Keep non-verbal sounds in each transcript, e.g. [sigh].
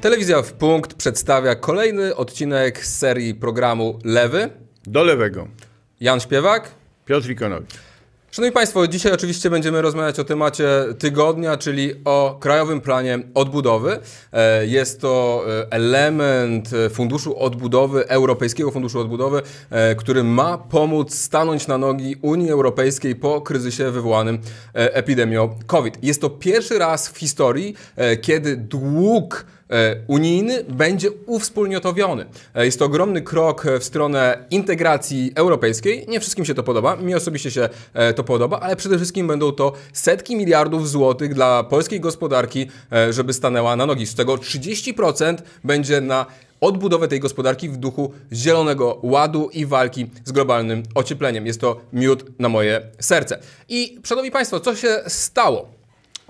Telewizja w punkt przedstawia kolejny odcinek z serii programu Lewy. Do lewego. Jan Śpiewak. Piotr Wikonowicz. Szanowni Państwo, dzisiaj oczywiście będziemy rozmawiać o temacie tygodnia, czyli o Krajowym Planie Odbudowy. E, jest to e, element Funduszu Odbudowy, Europejskiego Funduszu Odbudowy, e, który ma pomóc stanąć na nogi Unii Europejskiej po kryzysie wywołanym epidemią COVID. Jest to pierwszy raz w historii, kiedy dług E, unijny będzie uwspólniotowiony. E, jest to ogromny krok w stronę integracji europejskiej. Nie wszystkim się to podoba, mi osobiście się e, to podoba, ale przede wszystkim będą to setki miliardów złotych dla polskiej gospodarki, żeby stanęła na nogi. Z tego 30% będzie na odbudowę tej gospodarki w duchu zielonego ładu i walki z globalnym ociepleniem. Jest to miód na moje serce. I, szanowni Państwo, co się stało?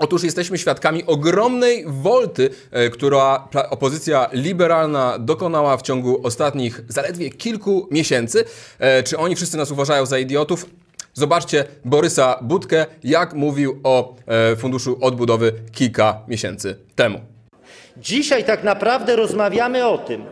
Otóż jesteśmy świadkami ogromnej wolty, e, która opozycja liberalna dokonała w ciągu ostatnich zaledwie kilku miesięcy. E, czy oni wszyscy nas uważają za idiotów? Zobaczcie Borysa Budkę, jak mówił o e, Funduszu Odbudowy kilka miesięcy temu. Dzisiaj tak naprawdę rozmawiamy o tym,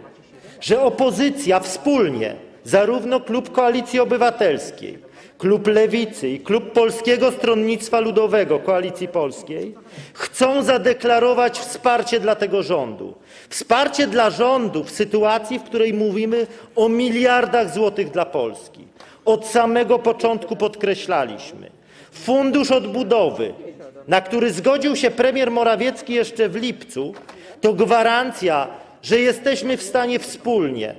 że opozycja wspólnie, zarówno klub Koalicji Obywatelskiej, klub Lewicy i klub Polskiego Stronnictwa Ludowego Koalicji Polskiej chcą zadeklarować wsparcie dla tego rządu. Wsparcie dla rządu w sytuacji, w której mówimy o miliardach złotych dla Polski. Od samego początku podkreślaliśmy. Fundusz Odbudowy, na który zgodził się premier Morawiecki jeszcze w lipcu, to gwarancja, że jesteśmy w stanie wspólnie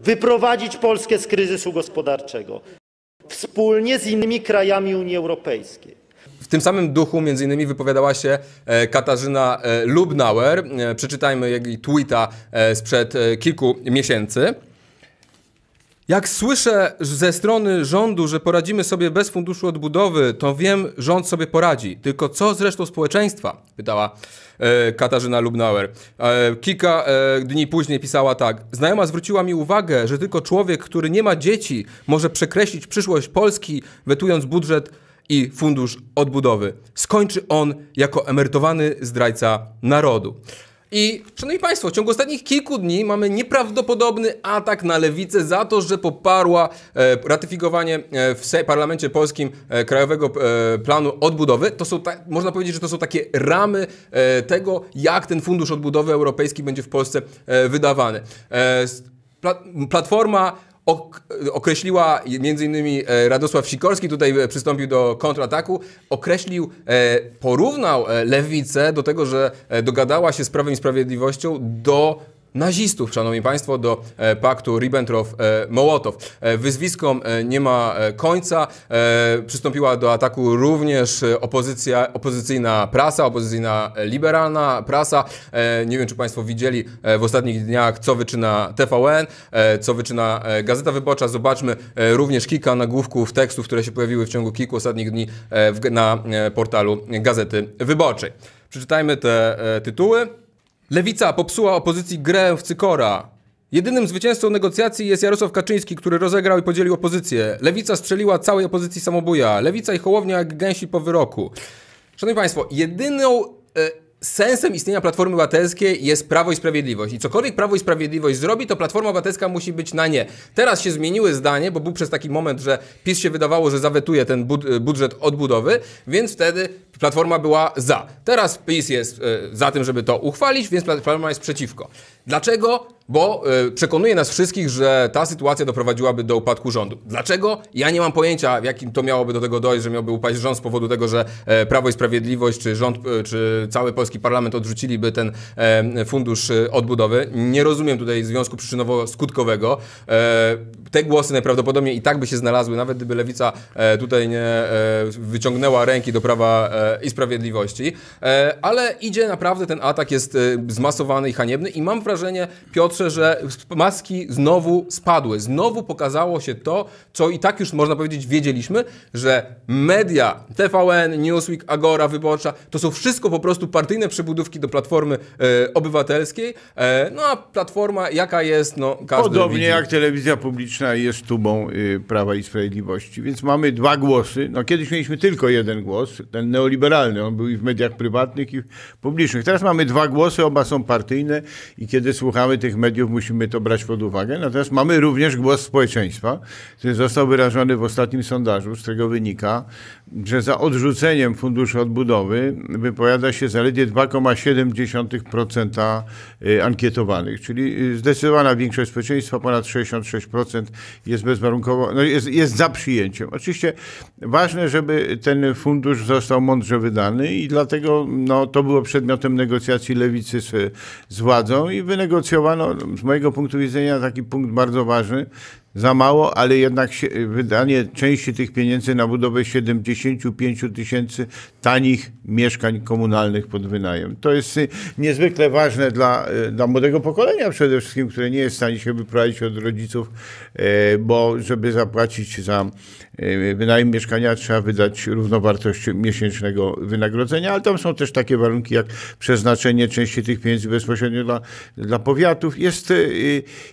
wyprowadzić Polskę z kryzysu gospodarczego wspólnie z innymi krajami Unii Europejskiej. W tym samym duchu między innymi wypowiadała się e, Katarzyna e, Lubnauer. E, przeczytajmy jej tweeta sprzed kilku miesięcy. Jak słyszę ze strony rządu, że poradzimy sobie bez funduszu odbudowy, to wiem, rząd sobie poradzi. Tylko co z resztą społeczeństwa? Pytała e, Katarzyna Lubnauer. E, kilka e, dni później pisała tak. Znajoma zwróciła mi uwagę, że tylko człowiek, który nie ma dzieci, może przekreślić przyszłość Polski, wetując budżet i fundusz odbudowy. Skończy on jako emerytowany zdrajca narodu. I szanowni Państwo, w ciągu ostatnich kilku dni mamy nieprawdopodobny atak na lewicę za to, że poparła e, ratyfikowanie e, w parlamencie polskim e, Krajowego e, Planu Odbudowy. To są ta, można powiedzieć, że to są takie ramy e, tego, jak ten Fundusz Odbudowy Europejski będzie w Polsce wydawany. Platforma określiła określiła m.in. E, Radosław Sikorski, tutaj e, przystąpił do kontrataku, określił, e, porównał lewicę do tego, że dogadała się z Prawem i Sprawiedliwością do nazistów, szanowni państwo, do e, paktu Ribbentrop-Mołotow. E, Wyzwiskom e, nie ma końca. Przystąpiła do ataku również opozycja, opozycyjna prasa, opozycyjna liberalna prasa. Nie wiem, czy państwo widzieli w ostatnich dniach, co wyczyna TVN, co wyczyna Gazeta Wyborcza. Zobaczmy również kilka nagłówków tekstów, które się pojawiły w ciągu kilku ostatnich dni na portalu Gazety Wyborczej. Przeczytajmy te tytuły. Lewica popsuła opozycji grę w cykora. Jedynym zwycięzcą negocjacji jest Jarosław Kaczyński, który rozegrał i podzielił opozycję. Lewica strzeliła całej opozycji samobuja. Lewica i Hołownia jak gęsi po wyroku. Szanowni Państwo, jedyną e, sensem istnienia Platformy Obywatelskiej jest Prawo i Sprawiedliwość. I cokolwiek Prawo i Sprawiedliwość zrobi, to Platforma Obywatelska musi być na nie. Teraz się zmieniły zdanie, bo był przez taki moment, że PiS się wydawało, że zawetuje ten budżet odbudowy, więc wtedy Platforma była za. Teraz PiS jest e, za tym, żeby to uchwalić, więc Platforma jest przeciwko. Dlaczego? Bo e, przekonuje nas wszystkich, że ta sytuacja doprowadziłaby do upadku rządu. Dlaczego? Ja nie mam pojęcia, w jakim to miałoby do tego dojść, że miałby upaść rząd z powodu tego, że e, Prawo i Sprawiedliwość, czy rząd, czy cały polski parlament odrzuciliby ten fundusz odbudowy. Nie rozumiem tutaj związku przyczynowo-skutkowego. Te głosy najprawdopodobniej i tak by się znalazły, nawet gdyby lewica tutaj nie wyciągnęła ręki do prawa i Sprawiedliwości, e, ale idzie naprawdę, ten atak jest e, zmasowany i haniebny i mam wrażenie, Piotrze, że maski znowu spadły, znowu pokazało się to, co i tak już można powiedzieć wiedzieliśmy, że media, TVN, Newsweek, Agora, Wyborcza, to są wszystko po prostu partyjne przybudówki do Platformy e, Obywatelskiej, no a Platforma jaka jest, no każdy Podobnie widzi. jak telewizja publiczna jest tubą Prawa i Sprawiedliwości, więc mamy dwa głosy, no kiedyś mieliśmy tylko jeden głos, ten neoliberalny liberalny. On był i w mediach prywatnych, i publicznych. Teraz mamy dwa głosy, oba są partyjne i kiedy słuchamy tych mediów, musimy to brać pod uwagę. Natomiast mamy również głos społeczeństwa, który został wyrażony w ostatnim sondażu, z którego wynika, że za odrzuceniem funduszu odbudowy wypowiada się zaledwie 2,7% y, ankietowanych, czyli y, zdecydowana większość społeczeństwa, ponad 66% jest bezwarunkowo, no jest, jest za przyjęciem. Oczywiście ważne, żeby ten fundusz został mądrze mądrze wydany i dlatego no, to było przedmiotem negocjacji lewicy z, z władzą i wynegocjowano z mojego punktu widzenia taki punkt bardzo ważny, za mało, ale jednak wydanie części tych pieniędzy na budowę 75 tysięcy tanich mieszkań komunalnych pod wynajem. To jest y, niezwykle ważne dla, y, dla młodego pokolenia przede wszystkim, które nie jest w stanie się wyprowadzić od rodziców, y, bo żeby zapłacić za wynajem mieszkania trzeba wydać równowartość miesięcznego wynagrodzenia, ale tam są też takie warunki jak przeznaczenie części tych pieniędzy bezpośrednio dla, dla powiatów. Jest,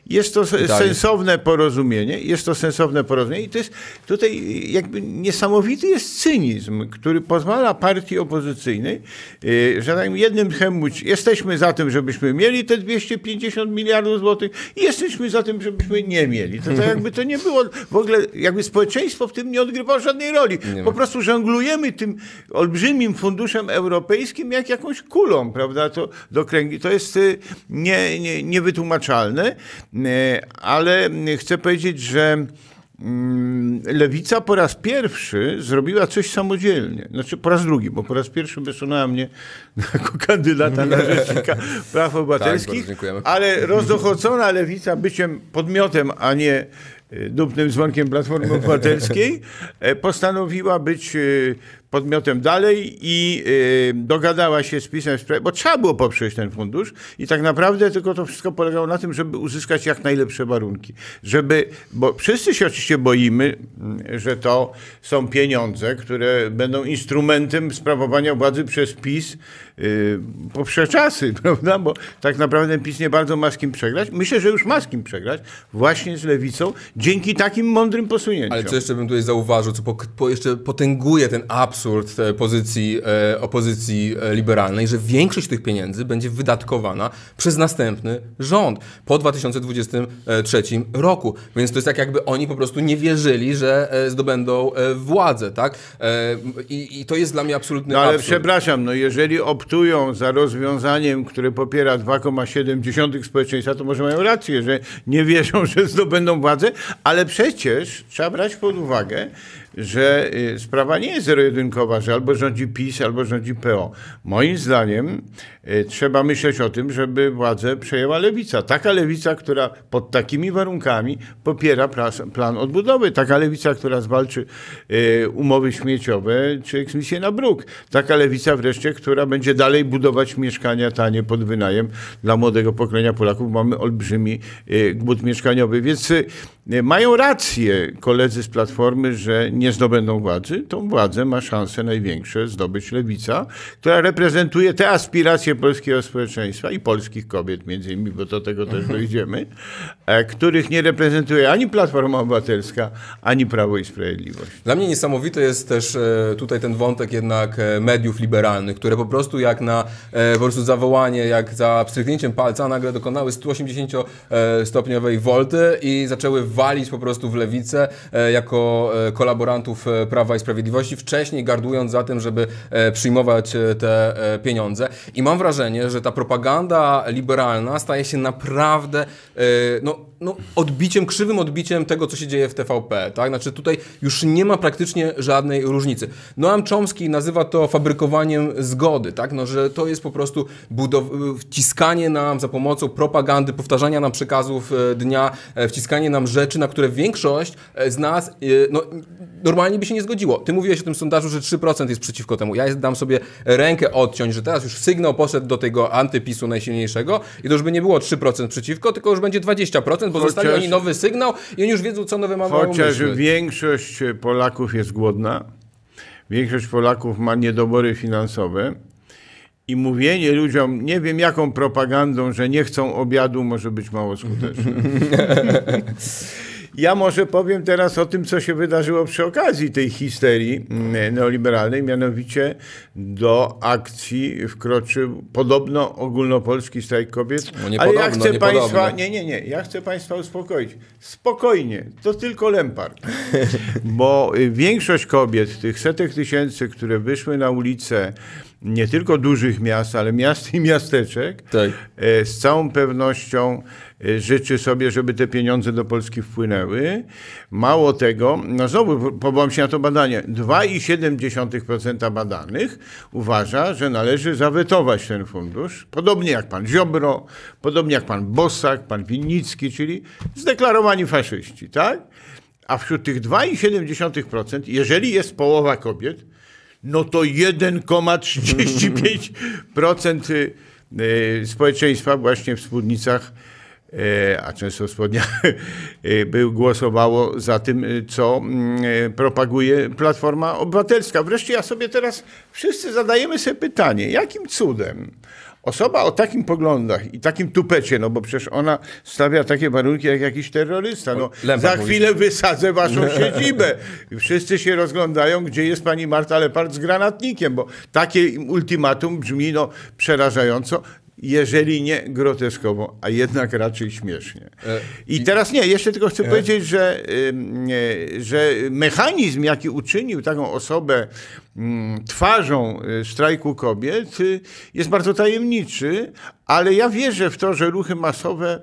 jest to sensowne porozumienie porozumienie, jest to sensowne porozumienie i to jest tutaj jakby niesamowity jest cynizm, który pozwala partii opozycyjnej, y, że tak jednym tchem mówić, jesteśmy za tym, żebyśmy mieli te 250 miliardów złotych i jesteśmy za tym, żebyśmy nie mieli. To, to jakby to nie było, w ogóle jakby społeczeństwo w tym nie odgrywało żadnej roli. Po prostu żonglujemy tym olbrzymim funduszem europejskim jak jakąś kulą, prawda, to do kręgi. To jest y, nie, nie, niewytłumaczalne, y, ale chcę powiedzieć, powiedzieć, że mm, lewica po raz pierwszy zrobiła coś samodzielnie. Znaczy po raz drugi, bo po raz pierwszy wysunęła mnie jako kandydata na rzecznika praw tak, obywatelskich, tak, ale rozdochocona lewica byciem podmiotem, a nie e, dupnym dzwonkiem Platformy [laughs] Obywatelskiej, e, postanowiła być e, podmiotem dalej i y, dogadała się z pisem w sprawie, bo trzeba było poprzeć ten fundusz i tak naprawdę tylko to wszystko polegało na tym, żeby uzyskać jak najlepsze warunki. Żeby, bo wszyscy się oczywiście boimy, mm, że to są pieniądze, które będą instrumentem sprawowania władzy przez PiS yy, poprze czasy, [laughs] prawda? Bo tak naprawdę PiS nie bardzo ma z kim przegrać. Myślę, że już ma z kim przegrać właśnie z lewicą dzięki takim mądrym posunięciom. Ale co jeszcze bym tutaj zauważył, co po, po jeszcze potęguje ten absurd absurd e, pozycji e, opozycji e, liberalnej, że większość tych pieniędzy będzie wydatkowana przez następny rząd po 2023 roku. Więc to jest tak, jakby oni po prostu nie wierzyli, że zdobędą władzę, tak? I, i to jest dla mnie absolutny no, ale absurd. przepraszam, no jeżeli optują za rozwiązaniem, które popiera 2,7 społeczeństwa, to może mają rację, że nie wierzą, że zdobędą władzę, ale przecież trzeba brać pod uwagę, że y, sprawa nie jest zero-jedynkowa, że albo rządzi PiS, albo rządzi PO. Moim zdaniem y, trzeba myśleć o tym, żeby władzę przejęła lewica. Taka lewica, która pod takimi warunkami popiera plan odbudowy. Taka lewica, która zwalczy y, umowy śmieciowe czy eksmisję na bruk. Taka lewica wreszcie, która będzie dalej budować mieszkania tanie pod wynajem dla młodego pokolenia Polaków. Mamy olbrzymi głód mieszkaniowy. Więc mają rację koledzy z Platformy, że nie zdobędą władzy, tą władzę ma szanse największe zdobyć lewica, która reprezentuje te aspiracje polskiego społeczeństwa i polskich kobiet między innymi, bo do tego też mhm. dojdziemy, e, których nie reprezentuje ani Platforma Obywatelska, ani Prawo i Sprawiedliwość. Dla mnie niesamowity jest też e, tutaj ten wątek jednak e, mediów liberalnych, które po prostu jak na po prostu zawołanie, jak za pstryknięciem palca nagle dokonały 180-stopniowej wolty i zaczęły w walić po prostu w lewicę e, jako e, kolaborantów e, Prawa i Sprawiedliwości, wcześniej gardując za tym, żeby przyjmować te pieniądze. I mam wrażenie, że ta propaganda liberalna staje się naprawdę no, no, odbiciem, krzywym odbiciem tego, co się dzieje w TVP. Tak? Znaczy tutaj już nie ma praktycznie żadnej różnicy. Noam Chomsky nazywa to fabrykowaniem zgody, tak? no, że to jest po prostu wciskanie nam za pomocą propagandy, powtarzania nam przekazów e, dnia, e, wciskanie nam rzeczy, na które większość e, z nas no, normalnie by się nie zgodziło. Ty mówiłeś o tym sondażu, że 3% jest przeciwko temu. Ja dam sobie rękę odciąć, że teraz już sygnał poszedł do tego antypisu najsilniejszego i to już by nie było 3% przeciwko, tylko już będzie 20%, jeden, pozostali chociaż, oni nowy sygnał i oni już wiedzą, co nowe ma Chociaż większość Polaków jest głodna, większość Polaków ma niedobory finansowe i mówienie ludziom, nie wiem jaką propagandą, że nie chcą obiadu, może być mało skuteczne. [laughs] Ja może powiem teraz o tym, co się wydarzyło przy okazji tej histerii mm, neoliberalnej, mianowicie do akcji wkroczył podobno ogólnopolski strajk kobiet. No ale ja chcę nie Państwa, podobno. nie, nie, nie, ja chcę Państwa uspokoić. Spokojnie, to tylko Lempart. [laughs] Bo y, większość kobiet, tych setek tysięcy, które wyszły na ulicę, nie tylko dużych miast, ale miast i miasteczek, tak. E, z całą pewnością e, życzy sobie, żeby te pieniądze do Polski wpłynęły. Mało tego, no znowu powołam się na to badanie, 2,7% badanych uważa, że należy zawetować ten fundusz, podobnie jak pan Ziobro, podobnie jak pan Bosak, pan Winnicki, czyli zdeklarowani faszyści, tak? A wśród tych 2,7%, jeżeli jest połowa kobiet, no to 1,35% y, y, społeczeństwa właśnie w spódnicach, y, a często w spodniach, był, głosowało za tym, co mm, propaguje Platforma Obywatelska. Wreszcie ja sobie teraz, wszyscy zadajemy sobie pytanie, jakim cudem Osoba o takim poglądach i takim tupecie, no bo przecież ona stawia takie warunki jak jakiś terrorysta. No, za chwilę wysadzę waszą [laughs] siedzibę. I wszyscy się rozglądają, gdzie jest pani Marta Lepart z granatnikiem, bo takie ultimatum brzmi no, przerażająco jeżeli nie groteskowo, a jednak raczej śmiesznie. E, I teraz nie, jeszcze tylko chcę e. powiedzieć, że, że mechanizm, jaki uczynił taką osobę twarzą y, strajku kobiet, y, jest bardzo tajemniczy, ale ja wierzę w to, że ruchy masowe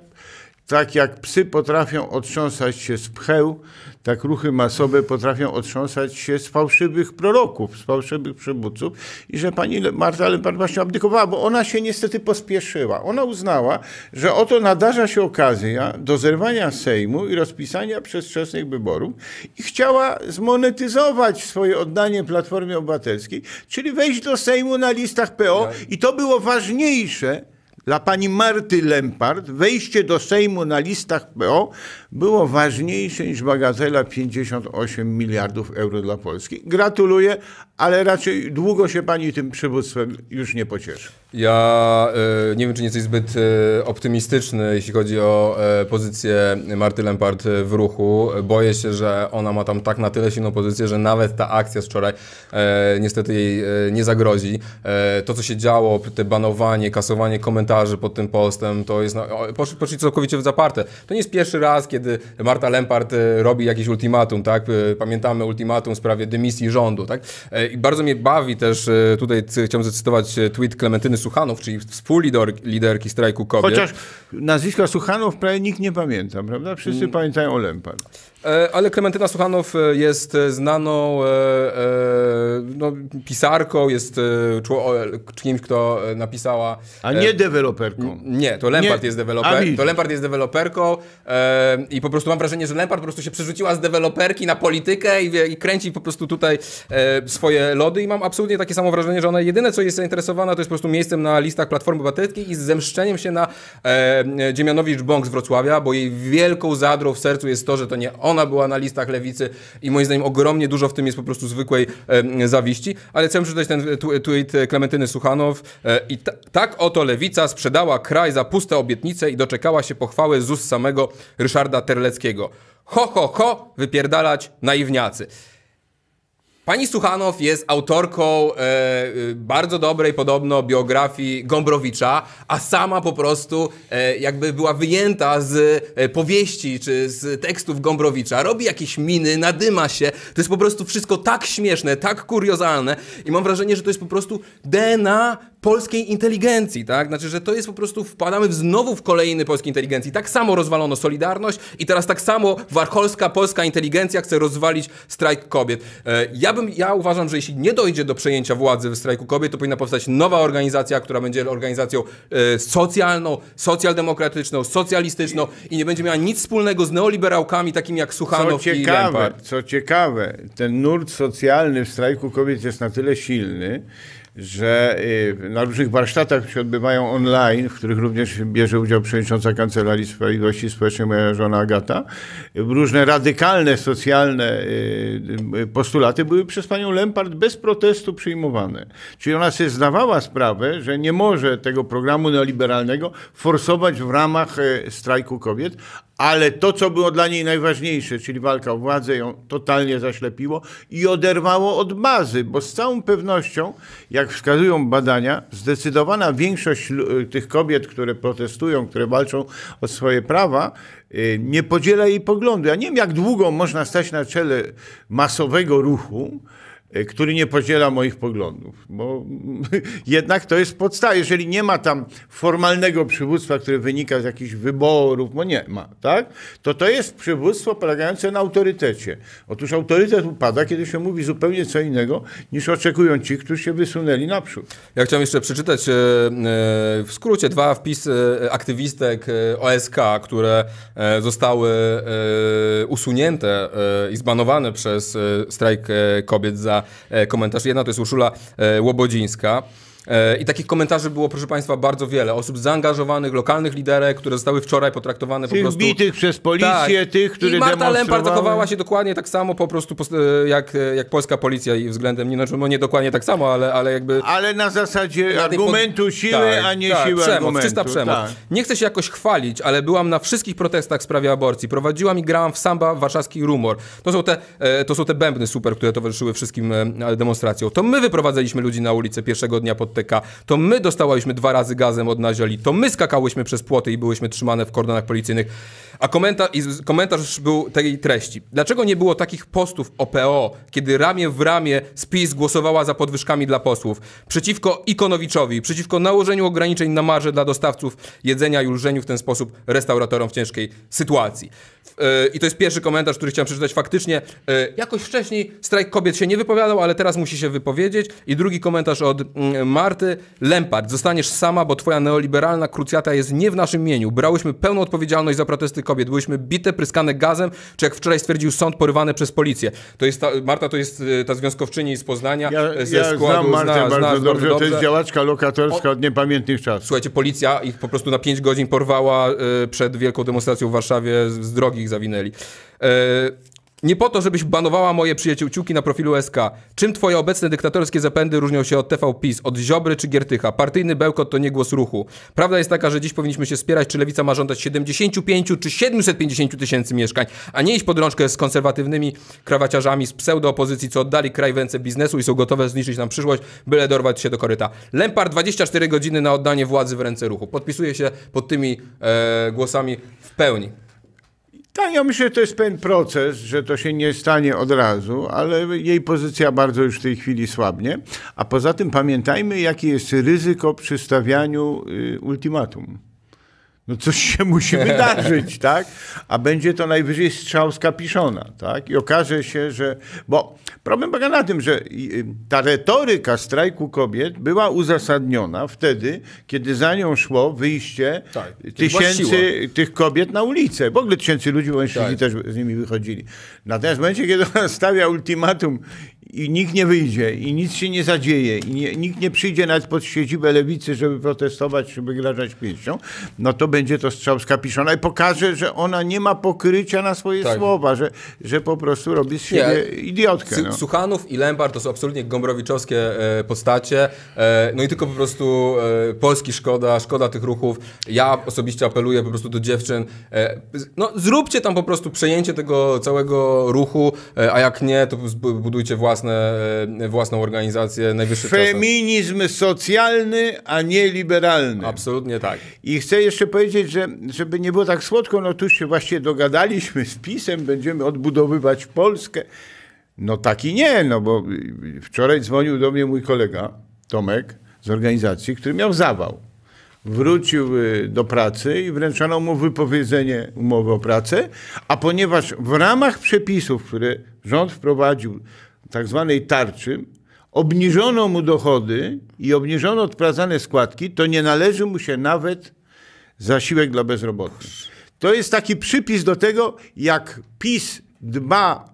tak jak psy potrafią otrząsać się z pcheł, tak ruchy masowe potrafią otrząsać się z fałszywych proroków, z fałszywych przywódców. I że pani Marta Lempart właśnie abdykowała, bo ona się niestety pospieszyła. Ona uznała, że oto nadarza się okazja do zerwania Sejmu i rozpisania przedwczesnych wyborów i chciała zmonetyzować swoje oddanie Platformie Obywatelskiej, czyli wejść do Sejmu na listach PO tak. i to było ważniejsze dla pani Marty Lempart wejście do Sejmu na listach PO było ważniejsze niż bagatela 58 miliardów euro dla Polski. Gratuluję, ale raczej długo się pani tym przywództwem już nie pocieszy. Ja e, nie wiem, czy nie jesteś zbyt e, optymistyczny, jeśli chodzi o e, pozycję Marty Lempart w ruchu. Boję się, że ona ma tam tak na tyle silną pozycję, że nawet ta akcja z wczoraj niestety jej nie zagrozi. to, co się działo, te banowanie, kasowanie komentarzy pod tym postem, to jest. Na, poszli, całkowicie w zaparte. To nie jest pierwszy raz, kiedy Marta Lempart robi jakieś ultimatum, tak? Pamiętamy ultimatum w sprawie dymisji rządu, tak? I bardzo mnie bawi też tutaj, chciałbym zacytować tweet Klementyny Suchanów, czyli współliderki strajku kobiet. Chociaż nazwiska Suchanów prawie nikt nie pamięta, prawda? Wszyscy mm. pamiętają o Lempart. E, ale Klementyna Suchanow e, jest e, znaną no, pisarką, jest kimś, kto napisała... A nie deweloperką. Nie, to Lempart jest deweloper, to Lempart jest deweloperką i po prostu mam wrażenie, że Lempart po prostu się przerzuciła z deweloperki na politykę i, i kręci po prostu tutaj swoje lody i mam absolutnie takie samo wrażenie, że ona jedyne, co jest zainteresowana, to jest po prostu miejscem na listach Platformy Obywatelskiej i zemszczeniem się na Dziemianowicz-Bąk z Wrocławia, bo jej wielką zadrą w sercu jest to, że to nie on ona była na listach lewicy i moim zdaniem ogromnie dużo w tym jest po prostu zwykłej e, zawiści. Ale chciałem przeczytać ten tweet Klementyny Suchanow e, i tak oto lewica sprzedała kraj za puste obietnice i doczekała się pochwały ZUS samego Ryszarda Terleckiego. Ho, ho, ho, wypierdalać naiwniacy. Pani Suchanow jest autorką e, e, bardzo dobrej podobno biografii Gombrowicza, a sama po prostu e, jakby była wyjęta z e, powieści czy z tekstów Gombrowicza. Robi jakieś miny, nadyma się. To jest po prostu wszystko tak śmieszne, tak kuriozalne i mam wrażenie, że to jest po prostu DNA polskiej inteligencji, tak? Znaczy, że to jest po prostu, wpadamy znowu w kolejny polskiej inteligencji. Tak samo rozwalono Solidarność i teraz tak samo warcholska polska inteligencja chce rozwalić strajk kobiet. E, ja bym, ja uważam, że jeśli nie dojdzie do przejęcia władzy w strajku kobiet, to powinna powstać nowa organizacja, która będzie organizacją e, socjalną, socjaldemokratyczną, socjalistyczną i nie będzie miała nic wspólnego z neoliberałkami takimi jak Suchanow co ciekawe, Co ciekawe, ten nurt socjalny w strajku kobiet jest na tyle silny, że y, na różnych warsztatach się odbywają online, w których również bierze udział przewodnicząca Kancelarii Sprawiedliwości Społecznej, moja żona Agata, różne radykalne, socjalne y, y, postulaty były przez panią Lempart bez protestu przyjmowane. Czyli ona sobie zdawała sprawę, że nie może tego programu neoliberalnego forsować w ramach strajku kobiet, ale to, co było dla niej najważniejsze, czyli walka o władzę, ją totalnie zaślepiło i oderwało od bazy, bo z całą pewnością, jak jak wskazują badania, zdecydowana większość e, tych kobiet, które protestują, które walczą o swoje prawa, e, nie podziela jej poglądu. Ja nie wiem, jak długo można stać na czele masowego ruchu, Y, który nie podziela moich poglądów, bo [laughs] jednak to jest podstawa. Jeżeli nie ma tam formalnego przywództwa, które wynika z jakichś wyborów, bo nie ma, tak? to to jest przywództwo polegające na autorytecie. Otóż autorytet upada, kiedy się mówi zupełnie co innego, niż oczekują ci, którzy się wysunęli naprzód. Ja chciałem jeszcze przeczytać e, e, w skrócie dwa wpisy e, aktywistek OSK, które zostały usunięte i zbanowane przez strajk kobiet za komentarz. Jedna to jest Urszula e, Łobodzińska. E, I takich komentarzy było, proszę Państwa, bardzo wiele. Osób zaangażowanych, lokalnych liderek, które zostały wczoraj potraktowane tych po prostu... bitych przez policję, tak. tych, którzy I Marta Lempart zachowała się dokładnie tak samo po prostu e, jak, e, jak polska policja i względem, nie, znaczy, no nie dokładnie tak samo, ale, ale jakby... Ale na zasadzie na argumentu pod... siły, tak, a nie tak, siły przemoc, argumentu. Czysta przemoc. Tak. Nie chcę się jakoś chwalić, ale byłam na wszystkich protestach w sprawie aborcji. Prowadziłam i grałam w samba warszawski rumor. To są te, to są te bębny super, które towarzyszyły wszystkim demonstracjom. To my wyprowadzaliśmy ludzi na ulicę pierwszego dnia pod to my dostawałyśmy dwa razy gazem od nazioli, to my skakałyśmy przez płoty i byłyśmy trzymane w kordonach policyjnych. A komentarz, komentarz był tej treści. Dlaczego nie było takich postów OPO, kiedy ramię w ramię spis głosowała za podwyżkami dla posłów? Przeciwko Ikonowiczowi, przeciwko nałożeniu ograniczeń na marże dla dostawców jedzenia i ulżeniu w ten sposób restauratorom w ciężkiej sytuacji. E, I to jest pierwszy komentarz, który chciałem przeczytać faktycznie. E, jakoś wcześniej strajk kobiet się nie wypowiadał, ale teraz musi się wypowiedzieć. I drugi komentarz od Ma. Mm, Marty Lempart, zostaniesz sama, bo twoja neoliberalna krucjata jest nie w naszym imieniu. Brałyśmy pełną odpowiedzialność za protesty kobiet. Byłyśmy bite, pryskane gazem, czy jak wczoraj stwierdził sąd, porywane przez policję. To jest ta, Marta to jest e, ta związkowczyni z Poznania, ja, e, ze ja składu. Znam Martę zna, bardzo, zna, dobrze. bardzo dobrze. To jest działaczka lokatorska o... od niepamiętnych czasów. Słuchajcie, policja ich po prostu na 5 godzin porwała y, przed wielką demonstracją w Warszawie, z, z drogi ich zawinęli. Y, nie po to, żebyś banowała moje przyjaciółciuki na profilu SK. Czym twoje obecne dyktatorskie zapędy różnią się od TV PiS, od Ziobry czy Giertycha? Partyjny bełkot to nie głos ruchu. Prawda jest taka, że dziś powinniśmy się spierać, czy lewica ma żądać 75 czy 750 tysięcy mieszkań, a nie iść pod rączkę z konserwatywnymi krawaciarzami z pseudoopozycji, co oddali kraj w ręce biznesu i są gotowe zniszczyć nam przyszłość, byle dorwać się do koryta. Lempar 24 godziny na oddanie władzy w ręce ruchu. Podpisuje się pod tymi e, głosami w pełni. Tak, ja myślę, że to jest pewien proces, że to się nie stanie od razu, ale jej pozycja bardzo już w tej chwili słabnie. A poza tym pamiętajmy, jakie jest ryzyko przy stawianiu y, ultimatum no coś się [laughs] musi wydarzyć, tak? A będzie to najwyżej strzał z kapiszona, tak? I okaże się, że... Bo problem polega na tym, że y, ta retoryka strajku kobiet była uzasadniona wtedy, kiedy za nią szło wyjście tak, tysięcy tych kobiet na ulicę. W ogóle tysięcy ludzi, bo mężczyźni tak. też z nimi wychodzili. Natomiast w momencie, kiedy ona stawia ultimatum i nikt nie wyjdzie, i nic się nie zadzieje, i nie, nikt nie przyjdzie nawet pod siedzibę lewicy, żeby protestować, żeby grażać pięścią, no to będzie to strzał z kapiszona i pokaże, że ona nie ma pokrycia na swoje tak. słowa, że, że po prostu robi z siebie nie. idiotkę. No. Suchanów i Lembar to są absolutnie gombrowiczowskie e, postacie, e, no i tylko po prostu e, Polski szkoda, szkoda tych ruchów. Ja osobiście apeluję po prostu do dziewczyn, e, no zróbcie tam po prostu przejęcie tego całego ruchu, e, a jak nie, to budujcie własne własne, e, własną organizację najwyższych Feminizm czasach. socjalny, a nie liberalny. Absolutnie tak. I chcę jeszcze powiedzieć, że żeby nie było tak słodko, no tu się właśnie dogadaliśmy z PiSem, będziemy odbudowywać Polskę. No taki nie, no bo wczoraj dzwonił do mnie mój kolega Tomek z organizacji, który miał zawał. Wrócił y, do pracy i wręczono mu wypowiedzenie umowy o pracę, a ponieważ w ramach przepisów, które rząd wprowadził tak zwanej tarczy, obniżono mu dochody i obniżono odprowadzane składki, to nie należy mu się nawet zasiłek dla bezrobotnych. To jest taki przypis do tego, jak PiS dba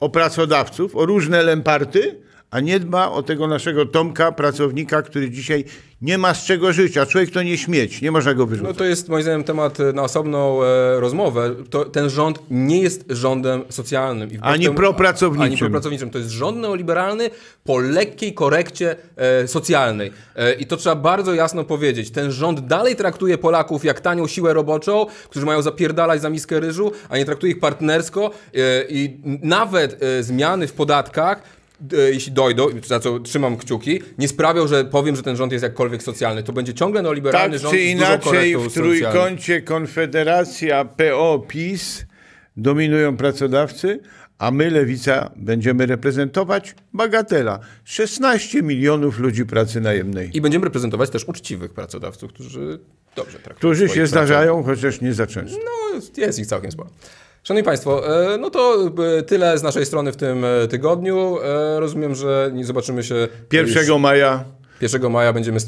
o pracodawców, o różne lemparty, a nie dba o tego naszego Tomka, pracownika, który dzisiaj nie ma z czego żyć, a człowiek to nie śmieć, nie można go wyrzucić. No to jest moim zdaniem temat na osobną e, rozmowę. To, ten rząd nie jest rządem socjalnym. I ani propracowniczym. Ani propracowniczym. To jest rząd neoliberalny po lekkiej korekcie e, socjalnej. E, I to trzeba bardzo jasno powiedzieć. Ten rząd dalej traktuje Polaków jak tanią siłę roboczą, którzy mają zapierdalać za miskę ryżu, a nie traktuje ich partnersko. E, I nawet e, zmiany w podatkach E, jeśli dojdą, za co trzymam kciuki, nie sprawią, że powiem, że ten rząd jest jakkolwiek socjalny. To będzie ciągle neoliberalny tak, rząd. Tak czy inaczej w trójkącie socjalnym. Konfederacja, PO, PiS dominują pracodawcy, a my, Lewica, będziemy reprezentować bagatela. 16 milionów ludzi pracy najemnej. I będziemy reprezentować też uczciwych pracodawców, którzy dobrze traktują. Którzy się zdarzają, chociaż nie za często. No, jest ich całkiem sporo. Szanowni Państwo, e, no to e, tyle z naszej strony w tym e, tygodniu. Rozumiem, że zobaczymy się. 1 już... maja. 1 maja będziemy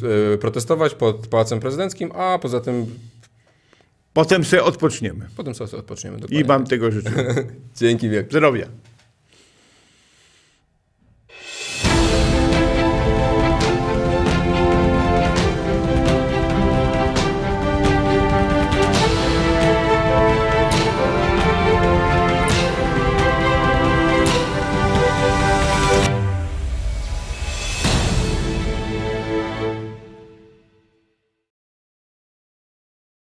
protestować pod Pałacem Prezydenckim, a poza tym. Potem sobie odpoczniemy. Potem sobie odpoczniemy. Dokładnie. I Wam tego życzę. [laughs] Dzięki wielkie. Zdrowia.